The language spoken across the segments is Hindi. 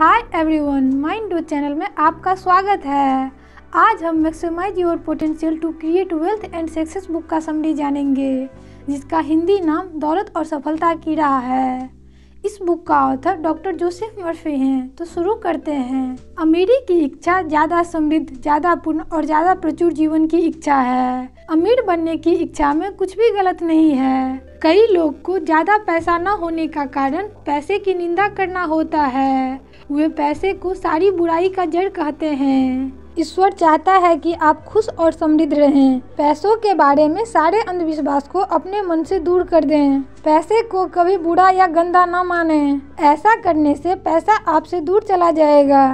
Hi everyone mind do channel में आपका स्वागत है आज हम maximize your potential to create wealth and success book का समरी जानेंगे जिसका हिंदी नाम दौलत और सफलता की राह है इस बुक का ऑथर डॉक्टर जोसेफ मर्फी हैं तो शुरू करते हैं अमीरी की इच्छा ज़्यादा समृद्ध ज़्यादा पूर्ण और ज़्यादा प्रचुर जीवन की इच्छा है अमीर बनने की इच्छा में कुछ भी गलत नहीं है कई लोग को ज़्यादा पैसा न होने का कारण पैसे की निंदा करना होता है हुए पैसे को सारी बुराई का जड़ कहते हैं ईश्वर चाहता है कि आप खुश और समृद्ध रहें पैसों के बारे में सारे अंधविश्वास को अपने मन से दूर कर दें पैसे को कभी बुरा या गंदा न माने ऐसा करने से पैसा आपसे दूर चला जाएगा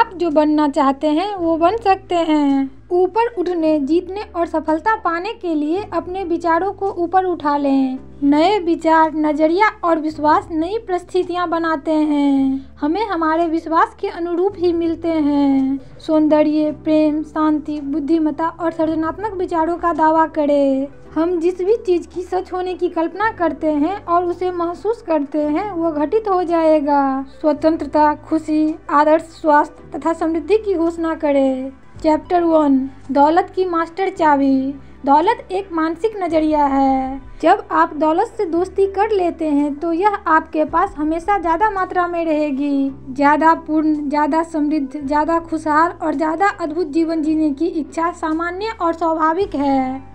आप जो बनना चाहते हैं वो बन सकते हैं ऊपर उठने जीतने और सफलता पाने के लिए अपने विचारों को ऊपर उठा लें नए विचार नज़रिया और विश्वास नई परिस्थितियाँ बनाते हैं हमें हमारे विश्वास के अनुरूप ही मिलते हैं सौंदर्य प्रेम शांति बुद्धिमता और सृजनात्मक विचारों का दावा करें हम जिस भी चीज़ की सच होने की कल्पना करते हैं और उसे महसूस करते हैं वो घटित हो जाएगा स्वतंत्रता खुशी आदर्श स्वास्थ्य तथा समृद्धि की घोषणा करें चैप्टर वन दौलत की मास्टर चाबी दौलत एक मानसिक नजरिया है जब आप दौलत से दोस्ती कर लेते हैं तो यह आपके पास हमेशा ज़्यादा मात्रा में रहेगी ज़्यादा पूर्ण ज़्यादा समृद्ध ज़्यादा खुशहाल और ज़्यादा अद्भुत जीवन जीने की इच्छा सामान्य और स्वाभाविक है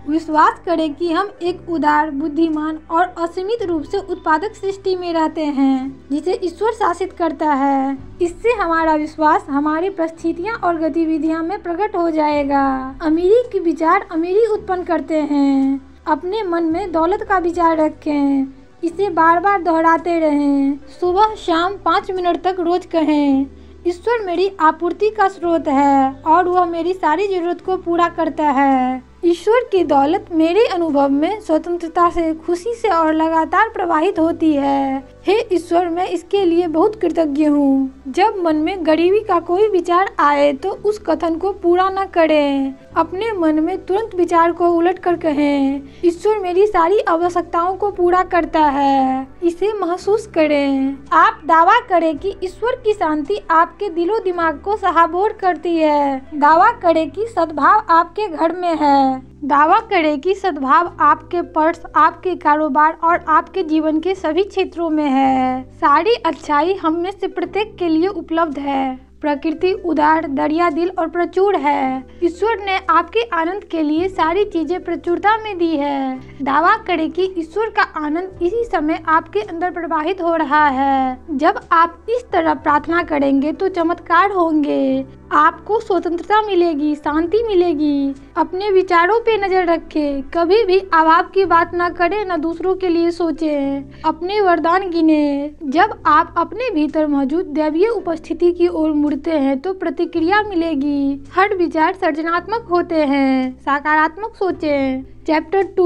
विश्वास करें कि हम एक उदार बुद्धिमान और असीमित रूप से उत्पादक सृष्टि में रहते हैं जिसे ईश्वर शासित करता है इससे हमारा विश्वास हमारी परिस्थितियाँ और गतिविधियाँ में प्रकट हो जाएगा अमीरी के विचार अमीरी उत्पन्न करते हैं अपने मन में दौलत का विचार रखें इसे बार बार दोहराते रहें सुबह शाम पाँच मिनट तक रोज कहें ईश्वर मेरी आपूर्ति का स्रोत है और वह मेरी सारी जरूरत को पूरा करता है ईश्वर की दौलत मेरे अनुभव में स्वतंत्रता से खुशी से और लगातार प्रवाहित होती है हे ईश्वर मैं इसके लिए बहुत कृतज्ञ हूँ जब मन में गरीबी का कोई विचार आए तो उस कथन को पूरा न करें अपने मन में तुरंत विचार को उलट कर कहें ईश्वर मेरी सारी आवश्यकताओं को पूरा करता है इसे महसूस करें आप दावा करें कि ईश्वर की शांति आपके दिलो दिमाग को सहाबोर करती है दावा करें कि सद्भाव आपके घर में है है दावा करें कि सद्भाव आपके पर्स आपके कारोबार और आपके जीवन के सभी क्षेत्रों में है सारी अच्छाई हम में से प्रत्येक के लिए उपलब्ध है प्रकृति उदार दरिया दिल और प्रचुर है ईश्वर ने आपके आनंद के लिए सारी चीजें प्रचुरता में दी है दावा करें कि ईश्वर का आनंद इसी समय आपके अंदर प्रवाहित हो रहा है जब आप इस तरह प्रार्थना करेंगे तो चमत्कार होंगे आपको स्वतंत्रता मिलेगी शांति मिलेगी अपने विचारों पे नज़र रखें कभी भी अभाव की बात ना करें ना दूसरों के लिए सोचें अपने वरदान गिने जब आप अपने भीतर मौजूद दैवीय उपस्थिति की ओर मुड़ते हैं तो प्रतिक्रिया मिलेगी हर विचार सृजनात्मक होते हैं सकारात्मक सोचें चैप्टर टू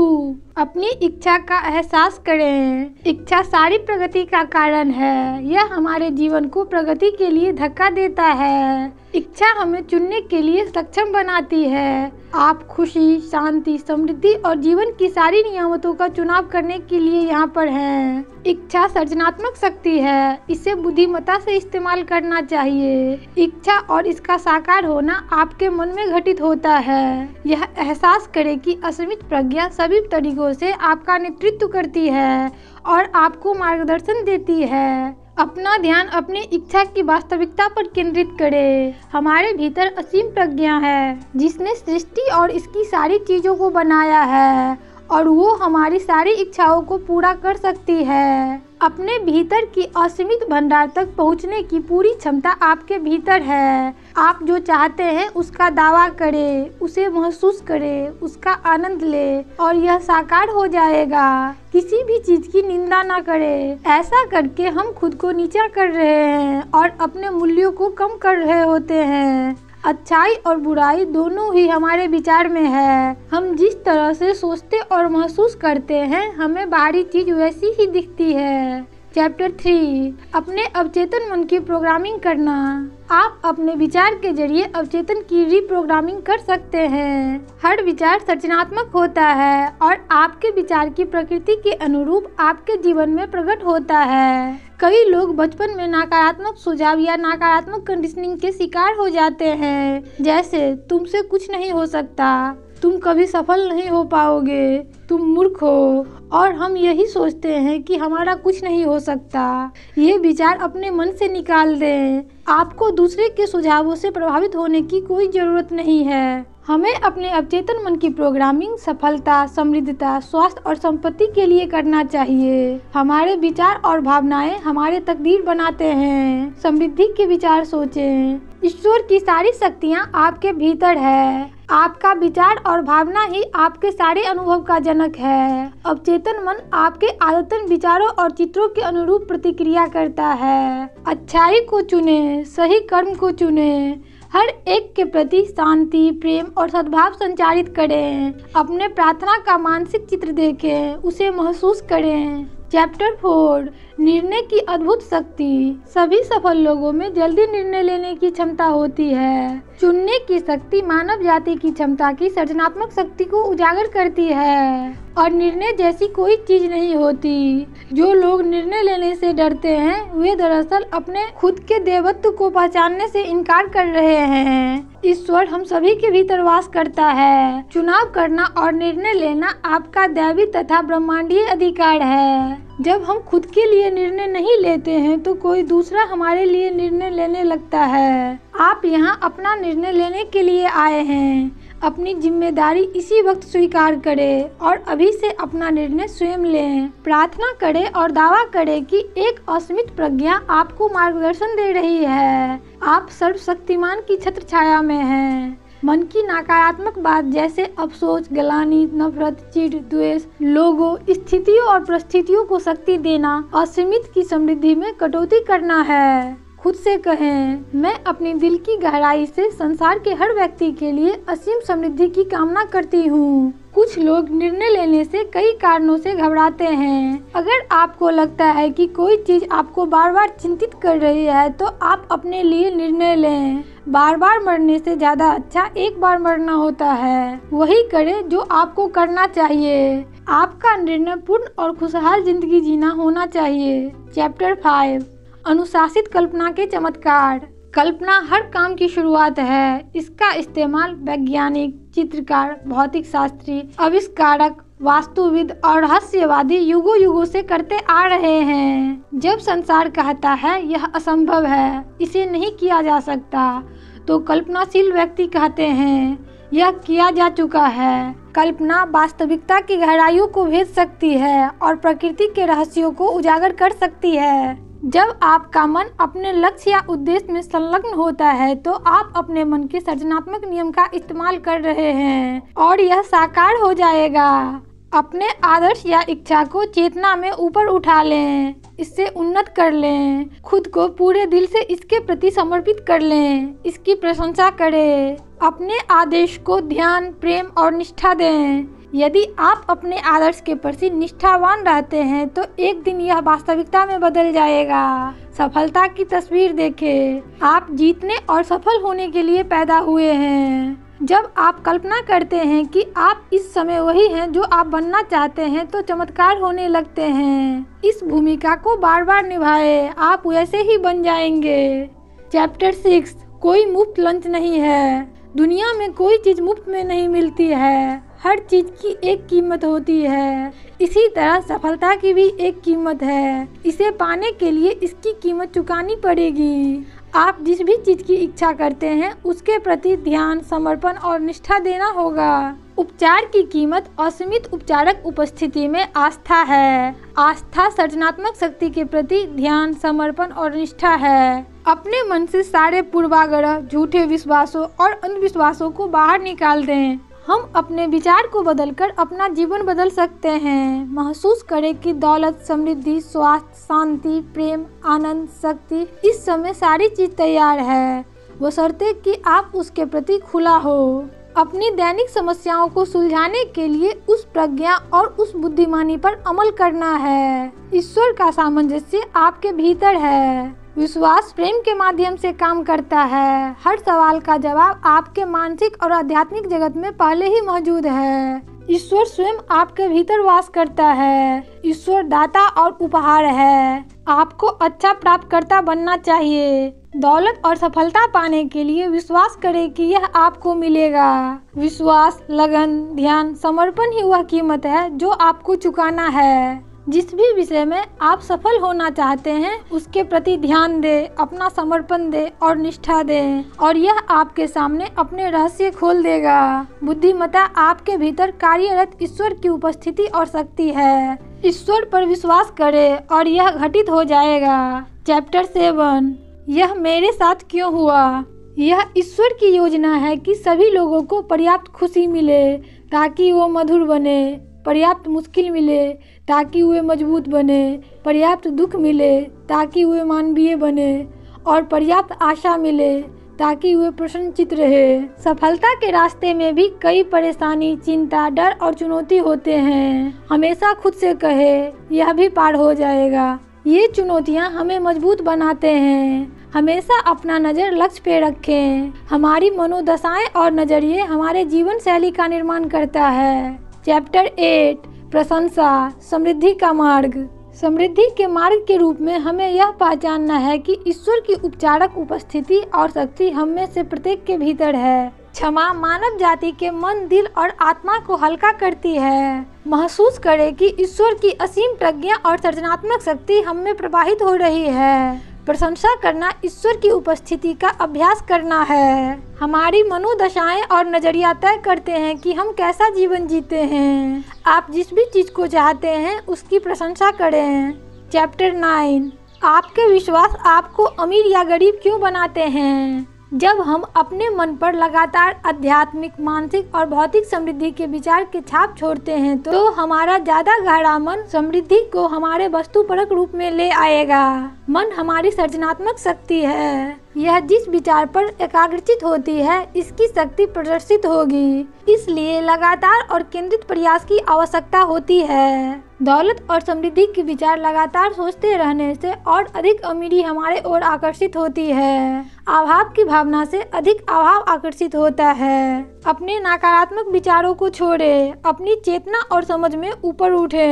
अपनी इच्छा का एहसास करें इच्छा सारी प्रगति का कारण है यह हमारे जीवन को प्रगति के लिए धक्का देता है इच्छा हमें चुनने के लिए सक्षम बनाती है आप खुशी शांति समृद्धि और जीवन की सारी नियामतों का चुनाव करने के लिए यहाँ पर हैं। इच्छा सृजनात्मक शक्ति है इसे बुद्धिमता से इस्तेमाल करना चाहिए इच्छा और इसका साकार होना आपके मन में घटित होता है यह एहसास करे की असीमित प्रज्ञा सभी तरीक़ों से आपका नेतृत्व करती है और आपको मार्गदर्शन देती है अपना ध्यान अपनी इच्छा की वास्तविकता पर केंद्रित करें हमारे भीतर असीम प्रज्ञा है जिसने सृष्टि और इसकी सारी चीज़ों को बनाया है और वो हमारी सारी इच्छाओं को पूरा कर सकती है अपने भीतर की असीमित भंडार तक पहुंचने की पूरी क्षमता आपके भीतर है आप जो चाहते हैं उसका दावा करें, उसे महसूस करें, उसका आनंद ले और यह साकार हो जाएगा किसी भी चीज की निंदा ना करें। ऐसा करके हम खुद को नीचा कर रहे हैं और अपने मूल्यों को कम कर रहे होते हैं अच्छाई और बुराई दोनों ही हमारे विचार में है हम जिस तरह से सोचते और महसूस करते हैं हमें बाहरी चीज वैसी ही दिखती है चैप्टर थ्री अपने अवचेतन मन की प्रोग्रामिंग करना आप अपने विचार के जरिए अवचेतन की रिप्रोग्रामिंग कर सकते हैं हर विचार सृजनात्मक होता है और आपके विचार की प्रकृति के अनुरूप आपके जीवन में प्रकट होता है कई लोग बचपन में नकारात्मक सुझाव या नकारात्मक कंडीशनिंग के शिकार हो जाते हैं जैसे तुमसे कुछ नहीं हो सकता तुम कभी सफल नहीं हो पाओगे तुम मूर्ख हो और हम यही सोचते हैं कि हमारा कुछ नहीं हो सकता ये विचार अपने मन से निकाल दें आपको दूसरे के सुझावों से प्रभावित होने की कोई ज़रूरत नहीं है हमें अपने अवचेतन मन की प्रोग्रामिंग सफलता समृद्धता स्वास्थ्य और संपत्ति के लिए करना चाहिए हमारे विचार और भावनाएं हमारे तकदीर बनाते हैं समृद्धि के विचार सोचें ईश्वर की सारी शक्तियाँ आपके भीतर है आपका विचार और भावना ही आपके सारे अनुभव का जन्म जनक है अवचेतन मन आपके आदतन विचारों और चित्रों के अनुरूप प्रतिक्रिया करता है अच्छाई को चुने सही कर्म को चुने हर एक के प्रति शांति प्रेम और सद्भाव संचारित करें अपने प्रार्थना का मानसिक चित्र देखें उसे महसूस करें चैप्टर फोर निर्णय की अद्भुत शक्ति सभी सफल लोगों में जल्दी निर्णय लेने की क्षमता होती है चुनने की शक्ति मानव जाति की क्षमता की सृजनात्मक शक्ति को उजागर करती है और निर्णय जैसी कोई चीज नहीं होती जो लोग निर्णय लेने से डरते हैं वे दरअसल अपने खुद के देवत्व को पहचानने से इनकार कर रहे हैं ईश्वर हम सभी के भीतर वास करता है चुनाव करना और निर्णय लेना आपका दैवी तथा ब्रह्मांडीय अधिकार है जब हम खुद के लिए निर्णय नहीं लेते हैं तो कोई दूसरा हमारे लिए निर्णय लेने लगता है आप यहाँ अपना निर्णय लेने के लिए आए हैं अपनी जिम्मेदारी इसी वक्त स्वीकार करें और अभी से अपना निर्णय स्वयं लें प्रार्थना करें और दावा करें कि एक अस्मित प्रज्ञा आपको मार्गदर्शन दे रही है आप सर्वशक्तिमान की छत्र छाया में हैं मन की नकारात्मक बात जैसे अफसोस गलानी नफरत चिट द्वेष लोगों स्थितियों और परिस्थितियों को शक्ति देना असीमित की समृद्धि में कटौती करना है खुद से कहें मैं अपने दिल की गहराई से संसार के हर व्यक्ति के लिए असीम समृद्धि की कामना करती हूँ कुछ लोग निर्णय लेने से कई कारणों से घबराते हैं अगर आपको लगता है कि कोई चीज आपको बार बार चिंतित कर रही है तो आप अपने लिए निर्णय लें बार बार मरने से ज़्यादा अच्छा एक बार मरना होता है वही करें जो आपको करना चाहिए आपका निर्णय पूर्ण और खुशहाल जिंदगी जीना होना चाहिए चैप्टर फाइव अनुशासित कल्पना के चमत्कार कल्पना हर काम की शुरुआत है इसका इस्तेमाल वैज्ञानिक चित्रकार भौतिक शास्त्री आविष्कारक वास्तुविद और रहस्यवादी युगो युगो से करते आ रहे हैं जब संसार कहता है यह असंभव है इसे नहीं किया जा सकता तो कल्पनाशील व्यक्ति कहते हैं यह किया जा चुका है कल्पना वास्तविकता की गहराइयों को भेज सकती है और प्रकृति के रहस्यों को उजागर कर सकती है जब आपका मन अपने लक्ष्य या उद्देश्य में संलग्न होता है तो आप अपने मन के सृजनात्मक नियम का इस्तेमाल कर रहे हैं और यह साकार हो जाएगा अपने आदर्श या इच्छा को चेतना में ऊपर उठा लें इससे उन्नत कर लें खुद को पूरे दिल से इसके प्रति समर्पित कर लें इसकी प्रशंसा करें अपने आदेश को ध्यान प्रेम और निष्ठा दें यदि आप अपने आदर्श के प्रति निष्ठावान रहते हैं तो एक दिन यह वास्तविकता में बदल जाएगा सफलता की तस्वीर देखें आप जीतने और सफल होने के लिए पैदा हुए हैं जब आप कल्पना करते हैं कि आप इस समय वही हैं जो आप बनना चाहते हैं तो चमत्कार होने लगते हैं इस भूमिका को बार बार निभाए आप वैसे ही बन जाएंगे चैप्टर सिक्स कोई मुफ्त लंच नहीं है दुनिया में कोई चीज़ मुफ्त में नहीं मिलती है हर चीज की एक कीमत होती है इसी तरह सफलता की भी एक कीमत है इसे पाने के लिए इसकी कीमत चुकानी पड़ेगी आप जिस भी चीज की इच्छा करते हैं उसके प्रति ध्यान समर्पण और निष्ठा देना होगा उपचार की कीमत असीमित उपचारक उपस्थिति में आस्था है आस्था सृजनात्मक शक्ति के प्रति ध्यान समर्पण और निष्ठा है अपने मन से सारे पूर्वाग्रह झूठे विश्वासों और अंधविश्वासों को बाहर निकाल दें हम अपने विचार को बदलकर अपना जीवन बदल सकते हैं महसूस करें कि दौलत समृद्धि स्वास्थ्य शांति प्रेम आनंद शक्ति इस समय सारी चीज तैयार है वो शर्ते कि आप उसके प्रति खुला हो अपनी दैनिक समस्याओं को सुलझाने के लिए उस प्रज्ञा और उस बुद्धिमानी पर अमल करना है ईश्वर का सामंजस्य आपके भीतर है विश्वास प्रेम के माध्यम से काम करता है हर सवाल का जवाब आपके मानसिक और आध्यात्मिक जगत में पहले ही मौजूद है ईश्वर स्वयं आपके भीतर वास करता है ईश्वर दाता और उपहार है आपको अच्छा प्राप्तकर्ता बनना चाहिए दौलत और सफलता पाने के लिए विश्वास करें कि यह आपको मिलेगा विश्वास लगन ध्यान समर्पण ही वह कीमत है जो आपको चुकाना है जिस भी विषय में आप सफल होना चाहते हैं उसके प्रति ध्यान दे अपना समर्पण दे और निष्ठा दे और यह आपके सामने अपने रहस्य खोल देगा बुद्धिमता आपके भीतर कार्यरत ईश्वर की उपस्थिति और शक्ति है ईश्वर पर विश्वास करे और यह घटित हो जाएगा चैप्टर सेवन यह मेरे साथ क्यों हुआ यह ईश्वर की योजना है कि सभी लोगों को पर्याप्त खुशी मिले ताकि वो मधुर बने पर्याप्त मुश्किल मिले ताकि वे मजबूत बने पर्याप्त दुख मिले ताकि वे मानवीय बने और पर्याप्त आशा मिले ताकि वे प्रसन्नचित रहे सफलता के रास्ते में भी कई परेशानी चिंता डर और चुनौती होते हैं हमेशा खुद से कहे यह भी पार हो जाएगा ये चुनौतियाँ हमें मजबूत बनाते हैं हमेशा अपना नज़र लक्ष्य पे रखें हमारी मनोदशाएं और नज़रिए हमारे जीवन शैली का निर्माण करता है चैप्टर एट प्रशंसा समृद्धि का मार्ग समृद्धि के मार्ग के रूप में हमें यह पहचानना है कि ईश्वर की उपचारक उपस्थिति और शक्ति हम में से प्रत्येक के भीतर है क्षमा मानव जाति के मन दिल और आत्मा को हल्का करती है महसूस करें कि ईश्वर की असीम प्रज्ञा और सृजनात्मक शक्ति हम में प्रवाहित हो रही है प्रशंसा करना ईश्वर की उपस्थिति का अभ्यास करना है हमारी मनोदशाएं और नज़रिया तय करते हैं कि हम कैसा जीवन जीते हैं आप जिस भी चीज़ को चाहते हैं उसकी प्रशंसा करें चैप्टर नाइन आपके विश्वास आपको अमीर या गरीब क्यों बनाते हैं जब हम अपने मन पर लगातार आध्यात्मिक मानसिक और भौतिक समृद्धि के विचार के छाप छोड़ते हैं तो हमारा ज़्यादा गहरा मन समृद्धि को हमारे वस्तु परक रूप में ले आएगा मन हमारी सृजनात्मक शक्ति है यह जिस विचार पर एकाग्रचित होती है इसकी शक्ति प्रदर्शित होगी इसलिए लगातार और केंद्रित प्रयास की आवश्यकता होती है दौलत और समृद्धि के विचार लगातार सोचते रहने से और अधिक अमीरी हमारे ओर आकर्षित होती है अभाव की भावना से अधिक अभाव आकर्षित होता है अपने नकारात्मक विचारों को छोड़े अपनी चेतना और समझ में ऊपर उठे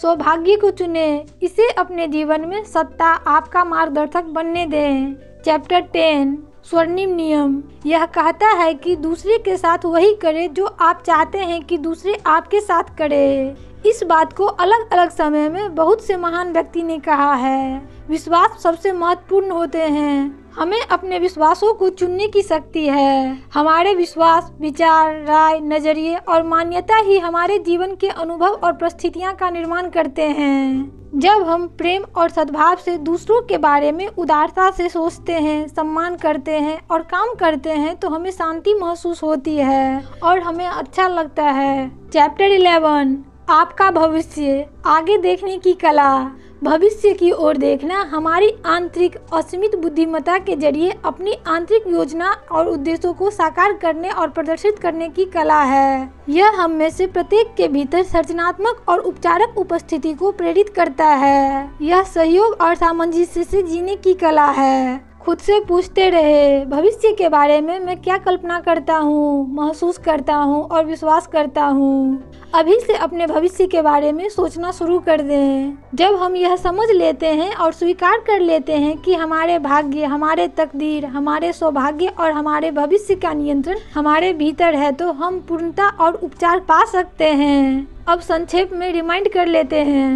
सौभाग्य को चुने इसे अपने जीवन में सत्ता आपका मार्गदर्शक बनने दें चैप्टर टेन स्वर्णिम नियम यह कहता है कि दूसरे के साथ वही करें जो आप चाहते हैं कि दूसरे आपके साथ करें इस बात को अलग अलग समय में बहुत से महान व्यक्ति ने कहा है विश्वास सबसे महत्वपूर्ण होते हैं हमें अपने विश्वासों को चुनने की शक्ति है हमारे विश्वास विचार राय नजरिए और मान्यता ही हमारे जीवन के अनुभव और परिस्थितियाँ का निर्माण करते हैं जब हम प्रेम और सद्भाव से दूसरों के बारे में उदारता से सोचते हैं सम्मान करते हैं और काम करते हैं तो हमें शांति महसूस होती है और हमें अच्छा लगता है चैप्टर 11 आपका भविष्य आगे देखने की कला भविष्य की ओर देखना हमारी आंतरिक असीमित बुद्धिमत्ता के जरिए अपनी आंतरिक योजना और उद्देश्यों को साकार करने और प्रदर्शित करने की कला है यह हम में से प्रत्येक के भीतर सृजनात्मक और उपचारक उपस्थिति को प्रेरित करता है यह सहयोग और सामंजस्य से जीने की कला है खुद से पूछते रहे भविष्य के बारे में मैं क्या कल्पना करता हूँ महसूस करता हूँ और विश्वास करता हूँ अभी से अपने भविष्य के बारे में सोचना शुरू कर दें जब हम यह समझ लेते हैं और स्वीकार कर लेते हैं कि हमारे भाग्य हमारे तकदीर हमारे सौभाग्य और हमारे भविष्य का नियंत्रण हमारे भीतर है तो हम पूर्णता और उपचार पा सकते हैं अब संक्षेप में रिमाइंड कर लेते हैं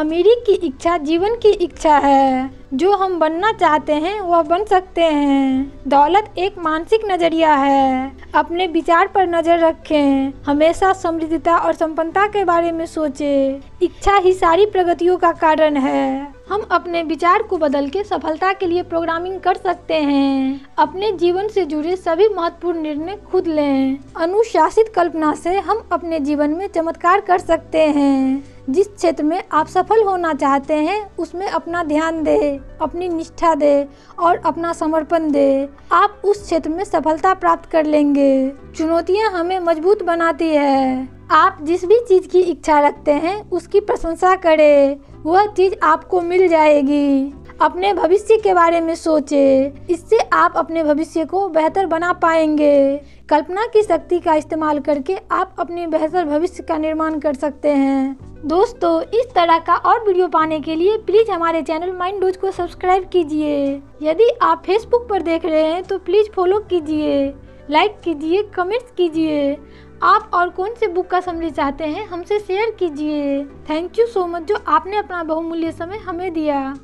अमीरी की इच्छा जीवन की इच्छा है जो हम बनना चाहते हैं वह बन सकते हैं दौलत एक मानसिक नजरिया है अपने विचार पर नजर रखें हमेशा समृद्धता और सम्पन्नता के बारे में सोचें इच्छा ही सारी प्रगतियों का कारण है हम अपने विचार को बदल के सफलता के लिए प्रोग्रामिंग कर सकते हैं अपने जीवन से जुड़े सभी महत्वपूर्ण निर्णय खुद लें अनुशासित कल्पना से हम अपने जीवन में चमत्कार कर सकते हैं जिस क्षेत्र में आप सफल होना चाहते हैं उसमें अपना ध्यान दे अपनी निष्ठा दे और अपना समर्पण दे आप उस क्षेत्र में सफलता प्राप्त कर लेंगे चुनौतियाँ हमें मजबूत बनाती है आप जिस भी चीज़ की इच्छा रखते हैं उसकी प्रशंसा करें वह चीज़ आपको मिल जाएगी अपने भविष्य के बारे में सोचे इससे आप अपने भविष्य को बेहतर बना पाएंगे कल्पना की शक्ति का इस्तेमाल करके आप अपने बेहतर भविष्य का निर्माण कर सकते हैं दोस्तों इस तरह का और वीडियो पाने के लिए प्लीज़ हमारे चैनल माइंड डोज को सब्सक्राइब कीजिए यदि आप फेसबुक पर देख रहे हैं तो प्लीज़ फॉलो कीजिए लाइक कीजिए कमेंट्स कीजिए आप और कौन से बुक का समरी चाहते हैं हमसे शेयर कीजिए थैंक यू सो मच जो आपने अपना बहुमूल्य समय हमें दिया